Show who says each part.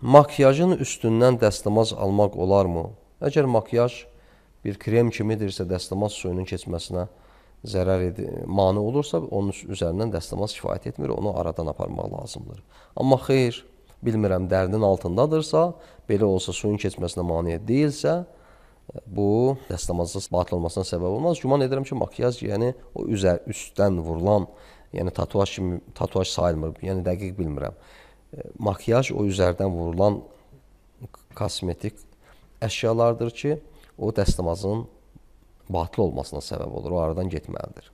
Speaker 1: makyajın üstündən dəstəmaz almaq olarmı? Əgər makyaj bir krem kimidirsə, dəstəmaz suyunun keçməsinə zərər edir, mane olursa, onun üzərindən dəstəmaz kifayət etmir, onu aradan aparmaq lazımdır. Amma xeyr, bilmirəm, dərinin altındadırsa, belə olsa suyun keçməsinə mane deyilsə, bu dəstəmazda batıl olmasına səbəb olmaz. Güman edirəm ki, makyaj yəni o üzər üstdən vurulan, yəni tatuaj kimi tatuaj sayılmır. Yəni dəqiq bilmirəm makyaj o üzərdən vurulan kosmetik əşyalardır ki, o dəstəmazın batıl olmasına səbəb olur, o aradan getməlidir.